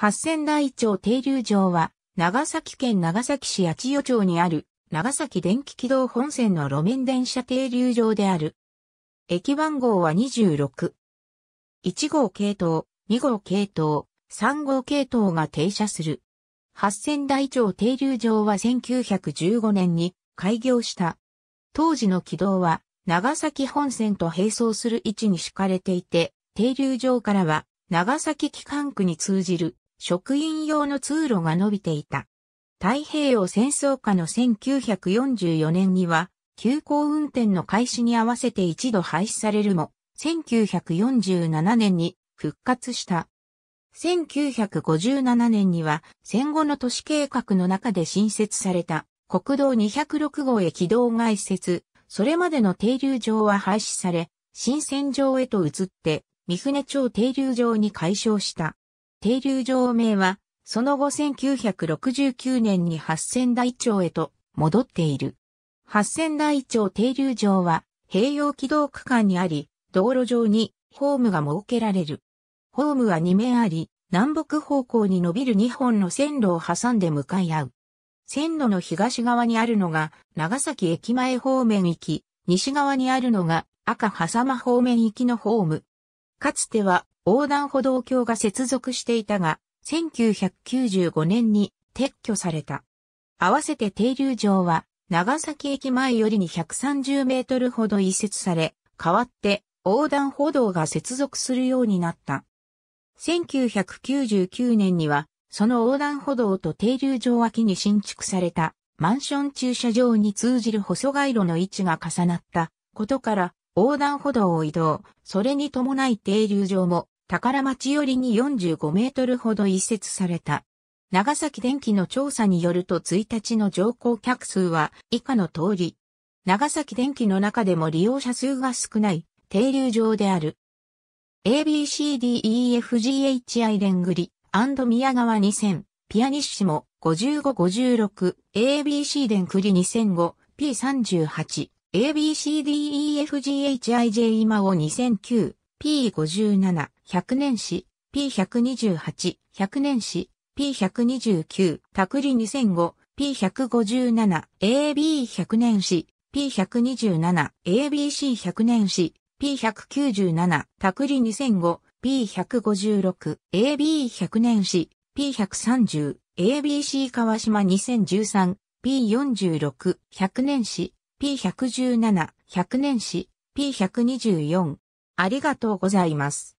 八千台町停留場は、長崎県長崎市八千代町にある、長崎電気軌道本線の路面電車停留場である。駅番号は26。1号系統、2号系統、3号系統が停車する。八千台町停留場は1915年に開業した。当時の軌道は長崎本線と並走する位置に敷かれていて、停留場からは長崎機関区に通じる職員用の通路が伸びていた。太平洋戦争下の1944年には、急行運転の開始に合わせて一度廃止されるも、1947年に復活した。1957年には戦後の都市計画の中で新設された国道206号へ軌道外設、それまでの停留場は廃止され、新線場へと移って、三船町停留場に解消した。停留場名は、その後1969年に八千台町へと戻っている。八千台町停留場は、併用軌道区間にあり、道路上にホームが設けられる。ホームは2面あり、南北方向に伸びる2本の線路を挟んで向かい合う。線路の東側にあるのが長崎駅前方面行き、西側にあるのが赤狭間方面行きのホーム。かつては横断歩道橋が接続していたが、1995年に撤去された。合わせて停留場は、長崎駅前よりに130メートルほど移設され、代わって横断歩道が接続するようになった。1999年には、その横断歩道と停留場脇に新築されたマンション駐車場に通じる細街路の位置が重なったことから横断歩道を移動、それに伴い停留場も宝町寄りに45メートルほど移設された。長崎電機の調査によると1日の乗降客数は以下の通り。長崎電機の中でも利用者数が少ない停留場である。ABCDEFGHI レングリ宮川2000ピアニッシモ5556 ABC 電繰り2005 P38 ABCDEFGHIJ 今を2009 P57、百年史、P128、百年史、P129、たくり2005、P157、AB100 年史、P127、ABC100 年史、P197、たくり2005、P156、AB100 年史、P130、ABC 川島2013、P46、百年史、P117、百年史、P124、ありがとうございます。